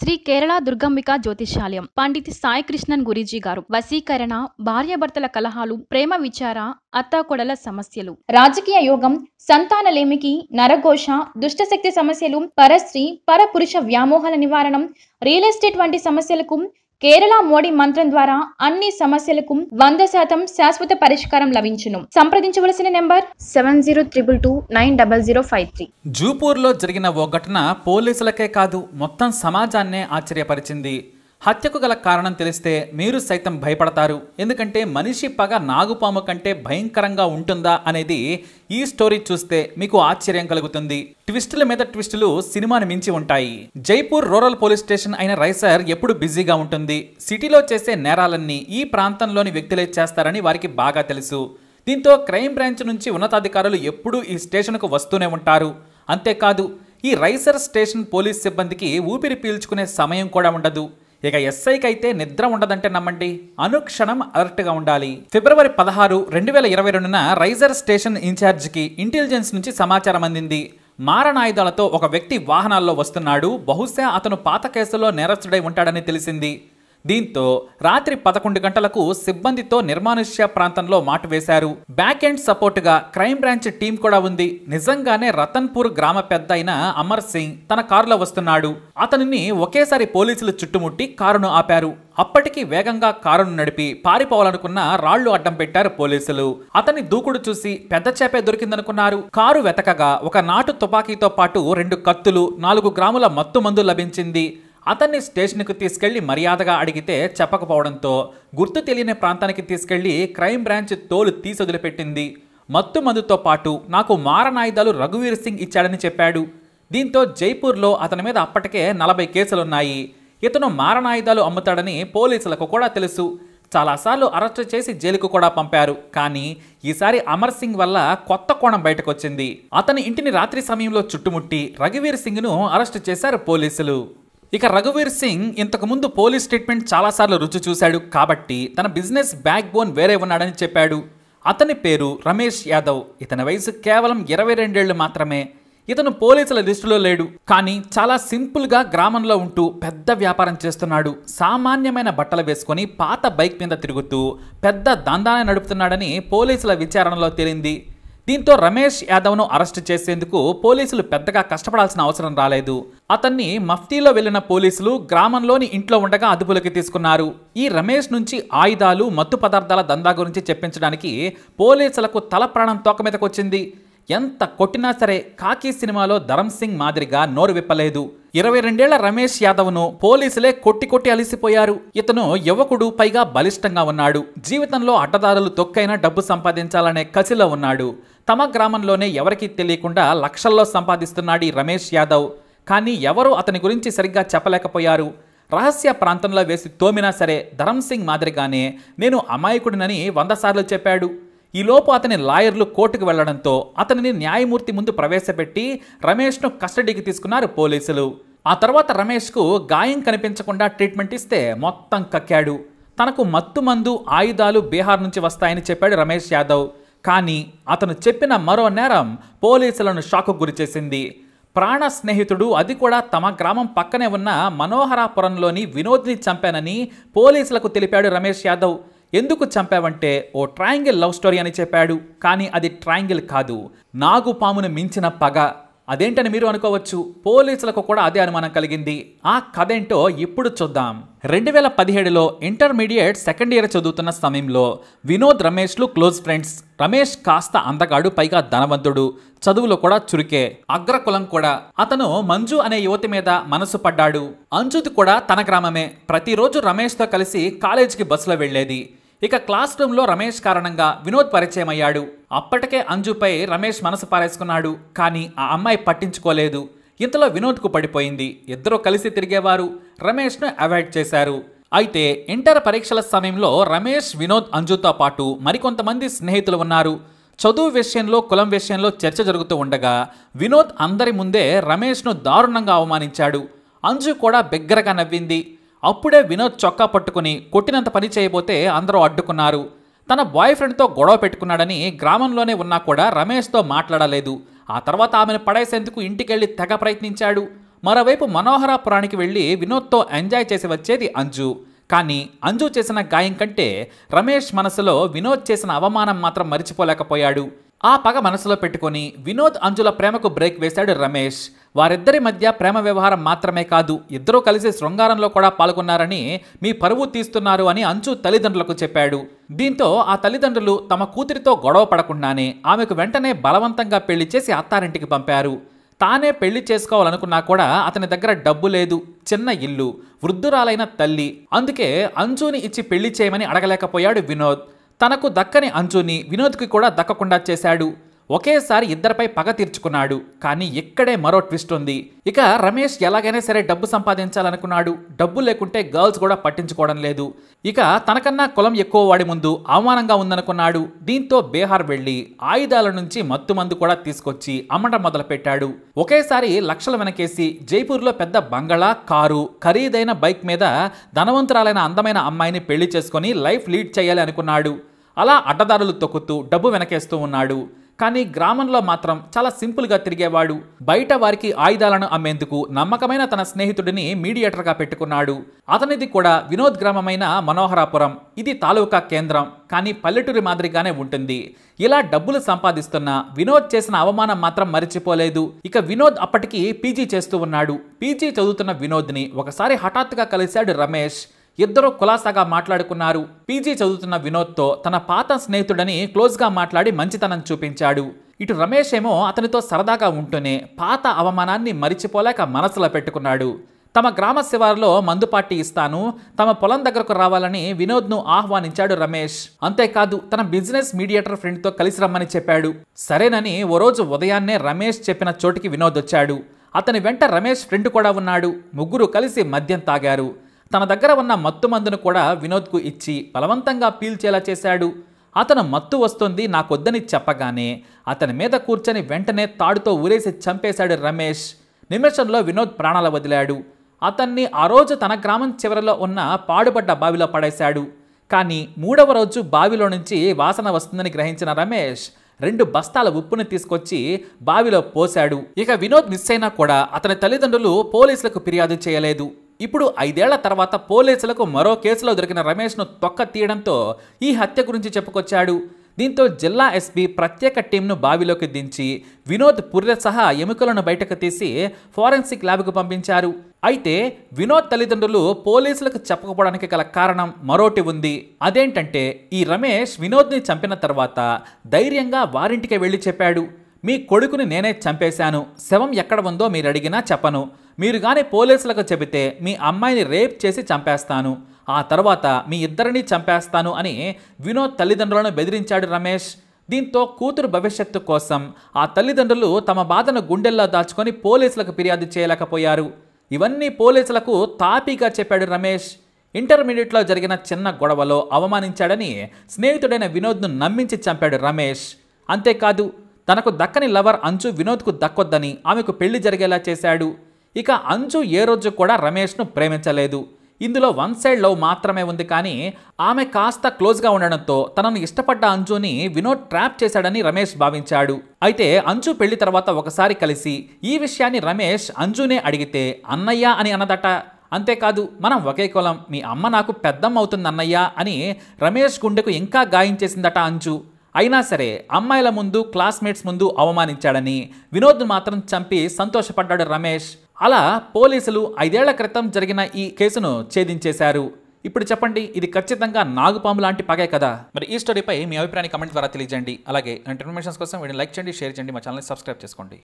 శ్రీ కేరళ దుర్గంబిక జ్యోతిషాలయం పండిత్ సాయి కృష్ణన్ గారు వశీకరణ భార్యాభర్తల కలహాలు ప్రేమ విచార అత్తాకొడల సమస్యలు రాజకీయ యోగం సంతానలేమికి నరఘోష దుష్టశక్తి సమస్యలు పరస్త్రీ పరపురుష వ్యామోహాల నివారణం రియల్ ఎస్టేట్ వంటి సమస్యలకు కేరళ మోడీ మంత్రం ద్వారా అన్ని సమస్యలకు వంద శాతం శాశ్వత పరిష్కారం లభించును సంప్రదించవలసిన number seven zero triple two nine double zero five three జూపూర్లో జరిగిన ఓ ఘటన పోలీసులకే కాదు మొత్తం సమాజాన్నే ఆశ్చర్యపరిచింది హత్యకు గల కారణం తెలిస్తే మీరు సైతం భయపడతారు ఎందుకంటే మనిషి పగ నాగుపాము కంటే భయంకరంగా ఉంటుందా అనేది ఈ స్టోరీ చూస్తే మీకు ఆశ్చర్యం కలుగుతుంది ట్విస్టుల మీద ట్విస్టులు సినిమాను మించి ఉంటాయి జైపూర్ రూరల్ పోలీస్ స్టేషన్ అయిన రైసర్ ఎప్పుడు బిజీగా ఉంటుంది సిటీలో చేసే నేరాలన్నీ ఈ ప్రాంతంలోని వ్యక్తులే చేస్తారని వారికి బాగా తెలుసు దీంతో క్రైమ్ బ్రాంచ్ నుంచి ఉన్నతాధికారులు ఎప్పుడూ ఈ స్టేషన్కు వస్తూనే ఉంటారు అంతేకాదు ఈ రైసర్ స్టేషన్ పోలీస్ సిబ్బందికి ఊపిరి పీల్చుకునే సమయం కూడా ఉండదు ఇక ఎస్ఐకి అయితే నిద్ర ఉండదంటే నమ్మండి అనుక్షణం అలర్ట్గా ఉండాలి ఫిబ్రవరి పదహారు రెండు వేల ఇరవై రెండున రైజర్ స్టేషన్ ఇన్ఛార్జికి ఇంటెలిజెన్స్ నుంచి సమాచారం అందింది మారణాయుధాలతో ఒక వ్యక్తి వాహనాల్లో వస్తున్నాడు బహుశా అతను పాత కేసులో నేరస్తుడై ఉంటాడని తెలిసింది దీంతో రాత్రి పదకొండు గంటలకు సిబ్బందితో నిర్మానుష్య ప్రాంతంలో మాటు వేశారు బ్యాక్ ఎండ్ సపోర్టుగా క్రైమ్ బ్రాంచ్ టీం కూడా ఉంది నిజంగానే రతన్పూర్ గ్రామ పెద్ద అయిన అమర్ సింగ్ తన కారులో వస్తున్నాడు అతనిని ఒకేసారి పోలీసులు చుట్టుముట్టి కారును ఆపారు అప్పటికి వేగంగా కారును నడిపి పారిపోవాలనుకున్న రాళ్లు అడ్డం పెట్టారు పోలీసులు అతని దూకుడు చూసి పెద్ద చేపే దొరికిందనుకున్నారు కారు వెతకగా ఒక నాటు తుపాకీతో పాటు రెండు కత్తులు నాలుగు గ్రాముల మత్తు మందు లభించింది అతన్ని స్టేషన్కు తీసుకెళ్లి మర్యాదగా అడిగితే చెప్పకపోవడంతో గుర్తు తెలియని ప్రాంతానికి తీసుకెళ్లి క్రైమ్ బ్రాంచ్ తోలు తీసొదిలిపెట్టింది మత్తు మందుతో పాటు నాకు మారనాయుధాలు రఘువీర్ సింగ్ ఇచ్చాడని చెప్పాడు దీంతో జైపూర్లో అతని మీద అప్పటికే నలభై కేసులున్నాయి ఇతను మారణాయుధాలు అమ్ముతాడని పోలీసులకు కూడా తెలుసు చాలాసార్లు అరెస్టు చేసి జైలుకు కూడా పంపారు కానీ ఈసారి అమర్ సింగ్ వల్ల కొత్త కోణం బయటకు వచ్చింది అతని ఇంటిని రాత్రి సమయంలో చుట్టుముట్టి రఘువీర్ సింగ్ను అరెస్టు చేశారు పోలీసులు ఇక రఘువీర్ సింగ్ ఇంతకుముందు పోలీస్ స్టేట్మెంట్ చాలాసార్లు రుచి చూశాడు కాబట్టి తన బిజినెస్ బ్యాక్ బోన్ వేరే ఉన్నాడని చెప్పాడు అతని పేరు రమేష్ యాదవ్ ఇతని వయసు కేవలం ఇరవై రెండేళ్లు మాత్రమే ఇతను పోలీసుల లిస్టులో లేడు కానీ చాలా సింపుల్గా గ్రామంలో ఉంటూ పెద్ద వ్యాపారం చేస్తున్నాడు సామాన్యమైన బట్టలు వేసుకొని పాత బైక్ మీద తిరుగుతూ పెద్ద దందాన్ని నడుపుతున్నాడని పోలీసుల విచారణలో తేలింది దీంతో రమేష్ యాదవ్ను అరెస్ట్ చేసేందుకు పోలీసులు పెద్దగా కష్టపడాల్సిన అవసరం రాలేదు అతన్ని మఫ్తీలో వెళ్లిన పోలీసులు గ్రామంలోని ఇంట్లో ఉండగా అదుపులోకి తీసుకున్నారు ఈ రమేష్ నుంచి ఆయుధాలు మత్తు పదార్థాల దందా గురించి చెప్పించడానికి పోలీసులకు తల ప్రాణం తోక మీదకొచ్చింది ఎంత కొట్టినా సరే కాకి సినిమాలో ధరమ్ సింగ్ మాదిరిగా నోరు విప్పలేదు ఇరవై రెండేళ్ల రమేష్ యాదవ్ను పోలీసులే కొట్టి కొట్టి అలిసిపోయారు ఇతను యువకుడు పైగా బలిష్టంగా ఉన్నాడు జీవితంలో అడ్డదారులు తొక్కైనా డబ్బు సంపాదించాలనే కసిలో ఉన్నాడు తమ గ్రామంలోనే ఎవరికీ తెలియకుండా లక్షల్లో సంపాదిస్తున్నాడు ఈ రమేష్ యాదవ్ కానీ ఎవరూ అతని గురించి సరిగ్గా చెప్పలేకపోయారు రహస్య ప్రాంతంలో వేసి తోమినా సరే ధరంసింగ్ మాదిరిగానే నేను అమాయకుడినని వంద సార్లు చెప్పాడు ఈలోపు అతని లాయర్లు కోర్టుకు వెళ్లడంతో అతనిని న్యాయమూర్తి ముందు ప్రవేశపెట్టి రమేష్ను కస్టడీకి తీసుకున్నారు పోలీసులు ఆ తర్వాత రమేష్కు గాయం కనిపించకుండా ట్రీట్మెంట్ ఇస్తే మొత్తం కక్కాడు తనకు మత్తుమందు ఆయుధాలు బీహార్ నుంచి వస్తాయని చెప్పాడు రమేష్ యాదవ్ కానీ అతను చెప్పిన మరో నేరం పోలీసులను షాకు గురిచేసింది ప్రాణ స్నేహితుడు అది కూడా తమ గ్రామం పక్కనే ఉన్న మనోహరాపురంలోని వినోద్ని చంపానని పోలీసులకు తెలిపాడు రమేష్ యాదవ్ ఎందుకు చంపావంటే ఓ ట్రయాంగిల్ లవ్ స్టోరీ అని చెప్పాడు కానీ అది ట్రయాంగిల్ కాదు నాగుపామును మించిన పగ అదేంటని మీరు అనుకోవచ్చు పోలీసులకు కూడా అదే అనుమానం కలిగింది ఆ కథ ఏంటో ఇప్పుడు చూద్దాం రెండు వేల పదిహేడులో ఇంటర్మీడియట్ సెకండ్ ఇయర్ చదువుతున్న సమయంలో వినోద్ రమేష్లు క్లోజ్ ఫ్రెండ్స్ రమేష్ కాస్త అందగాడు పైగా ధనవంతుడు చదువులో కూడా చురుకే అగ్రకులం కూడా అతను మంజు అనే యువతి మీద మనసు పడ్డాడు అంజుది కూడా తన గ్రామమే ప్రతిరోజు రమేష్తో కలిసి కాలేజీకి బస్సులో వెళ్లేది ఇక క్లాస్ రూమ్లో రమేష్ కారణంగా వినోద్ పరిచయం అయ్యాడు అప్పటికే అంజుపై రమేష్ మనసు పారేసుకున్నాడు కానీ ఆ అమ్మాయి పట్టించుకోలేదు ఇంతలో వినోద్కు పడిపోయింది ఇద్దరూ కలిసి తిరిగేవారు రమేష్ను అవాయిడ్ చేశారు అయితే ఇంటర్ పరీక్షల సమయంలో రమేష్ వినోద్ అంజుతో పాటు మరికొంతమంది స్నేహితులు ఉన్నారు చదువు విషయంలో కులం విషయంలో చర్చ జరుగుతూ ఉండగా వినోద్ అందరి ముందే రమేష్ను దారుణంగా అవమానించాడు అంజు కూడా బిగ్గరగా నవ్వింది అప్పుడే వినోద్ చొక్కా పట్టుకుని కొట్టినంత పని చేయబోతే అందరూ అడ్డుకున్నారు తన బాయ్ ఫ్రెండ్తో గొడవ పెట్టుకున్నాడని గ్రామంలోనే ఉన్నా కూడా రమేష్తో మాట్లాడలేదు ఆ తర్వాత ఆమెను పడేసేందుకు ఇంటికెళ్ళి తెగ ప్రయత్నించాడు మరోవైపు మనోహరాపురానికి వెళ్ళి వినోద్తో ఎంజాయ్ చేసి వచ్చేది అంజు కానీ అంజు చేసిన గాయం కంటే రమేష్ మనసులో వినోద్ చేసిన అవమానం మాత్రం మరిచిపోలేకపోయాడు ఆ పగ మనసులో పెట్టుకొని వినోద్ అంజుల ప్రేమకు బ్రేక్ వేశాడు రమేష్ వారిద్దరి మధ్య ప్రేమ వ్యవహారం మాత్రమే కాదు ఇద్దరూ కలిసి శృంగారంలో కూడా పాల్గొన్నారని మీ పరువు తీస్తున్నారు అని అంచు తల్లిదండ్రులకు చెప్పాడు దీంతో ఆ తల్లిదండ్రులు తమ కూతురితో గొడవ పడకుండానే ఆమెకు వెంటనే బలవంతంగా పెళ్లి చేసి అత్తారింటికి పంపారు తానే పెళ్లి చేసుకోవాలనుకున్నా కూడా అతని దగ్గర డబ్బు లేదు చిన్న ఇల్లు వృద్ధురాలైన తల్లి అందుకే అంజుని ఇచ్చి పెళ్లి చేయమని అడగలేకపోయాడు వినోద్ తనకు దక్కని అంచుని వినోద్కి కూడా దక్కకుండా చేశాడు ఒకేసారి ఇద్దరిపై పగ తీర్చుకున్నాడు కానీ ఇక్కడే మరో ట్విస్ట్ ఉంది ఇక రమేష్ ఎలాగైనా సరే డబ్బు సంపాదించాలనుకున్నాడు డబ్బు లేకుంటే గర్ల్స్ కూడా పట్టించుకోవడం లేదు ఇక తనకన్నా కులం ఎక్కువ వాడి ముందు అవమానంగా ఉందనుకున్నాడు దీంతో బీహార్ వెళ్ళి ఆయుధాల నుంచి మత్తుమందు కూడా తీసుకొచ్చి అమ్మటం మొదలుపెట్టాడు ఒకేసారి లక్షలు వెనకేసి జైపూర్లో పెద్ద బంగళా కారు ఖరీదైన బైక్ మీద ధనవంతురాలైన అందమైన అమ్మాయిని పెళ్లి చేసుకుని లైఫ్ లీడ్ చేయాలి అనుకున్నాడు అలా అడ్డదారులు తొక్కుతూ డబ్బు వెనకేస్తూ ఉన్నాడు కానీ గ్రామంలో మాత్రం చాలా సింపుల్గా తిరిగేవాడు బయట వారికి ఆయుధాలను అమ్మేందుకు నమ్మకమైన తన స్నేహితుడిని మీడియేటర్గా పెట్టుకున్నాడు అతనిది కూడా వినోద్ గ్రామమైన మనోహరాపురం ఇది తాలూకా కేంద్రం కానీ పల్లెటూరి మాదిరిగానే ఉంటుంది ఇలా డబ్బులు సంపాదిస్తున్న వినోద్ చేసిన అవమానం మాత్రం మరిచిపోలేదు ఇక వినోద్ అప్పటికి పీజీ చేస్తూ ఉన్నాడు పీజీ చదువుతున్న వినోద్ని ఒకసారి హఠాత్తుగా కలిశాడు రమేష్ ఇద్దరూ కులాసాగా మాట్లాడుకున్నారు పీజీ చదువుతున్న వినోద్తో తన పాత స్నేహితుడని క్లోజ్గా మాట్లాడి మంచితనం చూపించాడు ఇటు రమేష్ ఏమో అతనితో సరదాగా ఉంటూనే పాత అవమానాన్ని మరిచిపోలేక మనసులో పెట్టుకున్నాడు తమ గ్రామ శివారులో పార్టీ ఇస్తాను తమ పొలం దగ్గరకు రావాలని వినోద్ను ఆహ్వానించాడు రమేష్ అంతేకాదు తన బిజినెస్ మీడియేటర్ ఫ్రెండ్తో కలిసి రమ్మని చెప్పాడు సరేనని ఓ రోజు ఉదయాన్నే రమేష్ చెప్పిన చోటికి వినోద్ వచ్చాడు అతని వెంట రమేష్ ఫ్రెండ్ కూడా ఉన్నాడు ముగ్గురు కలిసి మద్యం తాగారు తన దగ్గర ఉన్న మత్తు మందును కూడా వినోద్కు ఇచ్చి బలవంతంగా పీల్చేలా చేశాడు అతను మత్తు వస్తుంది నాకొద్దని చెప్పగానే అతని మీద కూర్చొని వెంటనే తాడుతో ఊరేసి చంపేశాడు రమేష్ నిమిషంలో వినోద్ ప్రాణాల వదిలాడు అతన్ని ఆ రోజు తన గ్రామం చివరిలో ఉన్న పాడుపడ్డ బావిలో పడేశాడు కానీ మూడవ రోజు బావిలో నుంచి వాసన వస్తుందని గ్రహించిన రమేష్ రెండు బస్తాల ఉప్పును తీసుకొచ్చి బావిలో పోశాడు ఇక వినోద్ మిస్ అయినా కూడా అతని తల్లిదండ్రులు పోలీసులకు ఫిర్యాదు చేయలేదు ఇప్పుడు ఐదేళ్ల తర్వాత పోలీసులకు మరో కేసులో దొరికిన రమేష్ను తొక్క తీయడంతో ఈ హత్య గురించి చెప్పుకొచ్చాడు దీంతో జిల్లా ఎస్పీ ప్రత్యేక టీంను బావిలోకి దించి వినోద్ పుర్రె సహా ఎముకలను బయటకు తీసి ఫోరెన్సిక్ ల్యాబ్కు పంపించారు అయితే వినోద్ తల్లిదండ్రులు పోలీసులకు చెప్పకపోవడానికి గల కారణం మరోటి ఉంది అదేంటంటే ఈ రమేష్ వినోద్ని చంపిన తర్వాత ధైర్యంగా వారింటికి వెళ్ళి చెప్పాడు మీ కొడుకుని నేనే చంపేశాను శవం ఎక్కడ ఉందో మీరు అడిగినా చెప్పను మీరు కానీ పోలీసులకు చెబితే మీ అమ్మాయిని రేప్ చేసి చంపేస్తాను ఆ తర్వాత మీ ఇద్దరిని చంపేస్తాను అని వినోద్ తల్లిదండ్రులను బెదిరించాడు రమేష్ దీంతో కూతురు భవిష్యత్తు కోసం ఆ తల్లిదండ్రులు తమ బాధను గుండెల్లో దాచుకొని పోలీసులకు ఫిర్యాదు చేయలేకపోయారు ఇవన్నీ పోలీసులకు తాపీగా చెప్పాడు రమేష్ ఇంటర్మీడియట్లో జరిగిన చిన్న గొడవలో అవమానించాడని స్నేహితుడైన వినోద్ను నమ్మించి చంపాడు రమేష్ అంతేకాదు తనకు దక్కని లవర్ అంచు వినోద్కు దక్కొద్దని ఆమెకు పెళ్లి జరిగేలా చేశాడు ఇక అంజు ఏ రోజు కూడా రమేష్ను ప్రేమించలేదు ఇందులో వన్ సైడ్ లవ్ మాత్రమే ఉంది కానీ ఆమె కాస్త క్లోజ్గా ఉండడంతో తనను ఇష్టపడ్డ అంజుని వినోద్ ట్రాప్ చేశాడని రమేష్ భావించాడు అయితే అంజు పెళ్లి తర్వాత ఒకసారి కలిసి ఈ విషయాన్ని రమేష్ అంజునే అడిగితే అన్నయ్య అని అన్నదట అంతేకాదు మనం ఒకే కులం మీ అమ్మ నాకు పెద్దమ్మ అవుతుంది అన్నయ్య అని రమేష్ గుండెకు ఇంకా గాయించేసిందట అంజు అయినా సరే అమ్మాయిల ముందు క్లాస్మేట్స్ ముందు అవమానించాడని వినోద్ను మాత్రం చంపి సంతోషపడ్డాడు రమేష్ అలా పోలీసులు ఐదేళ్ల క్రితం జరిగిన ఈ కేసును ఛేదించేశారు ఇప్పుడు చెప్పండి ఇది ఖచ్చితంగా నాగుపాము లాంటి పగే కదా మరి ఈ స్టోరీపై మీ అభిప్రాయాన్ని కమెంట్ ద్వారా తెలియజేయండి అలాగే ఇన్ఫర్మేషన్స్ కోసం వీడియో లైక్ చేయండి షేర్ చేయండి మా ఛానల్ని సబ్స్క్రైబ్ చేసుకోండి